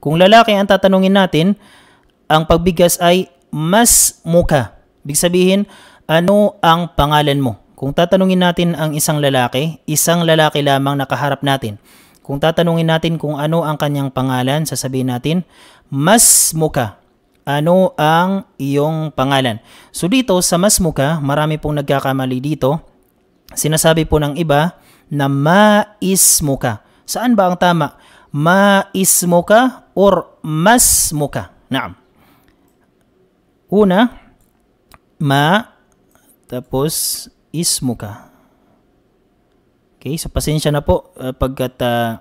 Kung lalaki ang tatanungin natin, ang pagbigas ay mas muka. Big sabihin, ano ang pangalan mo? Kung tatanungin natin ang isang lalaki, isang lalaki lamang nakaharap natin. Kung tatanungin natin kung ano ang kanyang pangalan, sasabihin natin, mas muka. Ano ang iyong pangalan? So dito sa mas muka, marami pong nagkakamali dito. Sinasabi po ng iba na mais muka. Saan ba ang tama? Mais muka أرمسمك Naam. una ma tapos ismuka okay so pasensya na po uh, pagkat uh,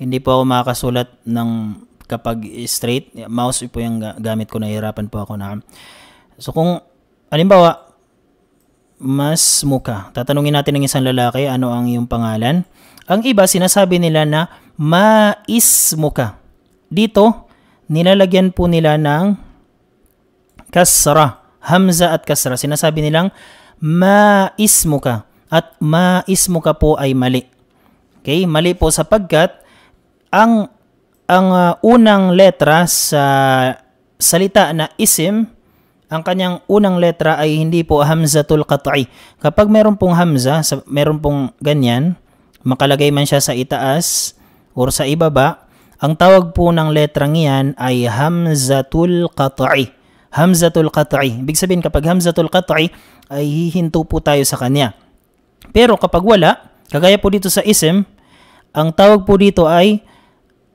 hindi po ako makakasulat ng kapag straight mouse po yung gamit ko nahihirapan po ako na so kung halimbawa mas muka tatanungin natin ng isang lalaki ano ang iyong pangalan ang iba sinasabi nila na ma-ismuka. maismuka dito, nilalagyan po nila ng kasra, hamza at kasra. Sinasabi nilang maismuka at maismuka po ay mali. Okay, mali po sapagkat ang ang uh, unang letra sa salita na isim ang kanyang unang letra ay hindi po hamzatul qat'i. Kapag meron pong hamza, meron pong ganyan, makalagay man siya sa itaas or sa ibaba, ang tawag po ng letrang iyan ay hamzatul qat'i. Hamzatul qat'i. Ibig sabihin kapag hamzatul qat'i ay hihinto po tayo sa kanya. Pero kapag wala, kagaya po dito sa isim, ang tawag po dito ay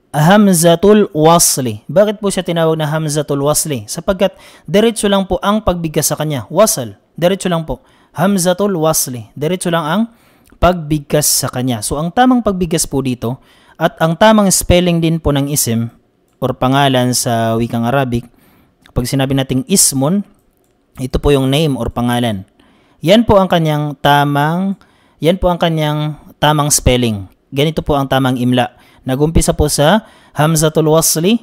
hamzatul wasli. Bakit po siya tinawag na hamzatul wasli? Sapagkat diretso lang po ang pagbigkas sa kanya. Wasal, diretso lang po. Hamzatul wasli, diretso lang ang pagbigkas sa kanya. So ang tamang pagbigkas po dito at ang tamang spelling din po ng isim or pangalan sa wikang Arabic, pag sinabi nating ismon, ito po yung name or pangalan. Yan po ang kanyang tamang yan po ang kanyang tamang spelling. Ganito po ang tamang imla. Nagumpisa po sa hamzatul wasli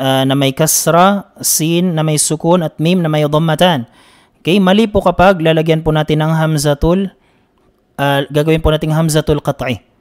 uh, na may kasra, sin na may sukun at mim na may dhammatan. Okay, mali po kapag lalagyan po natin ng hamzatul uh, gagawin po nating hamzatul qat'i.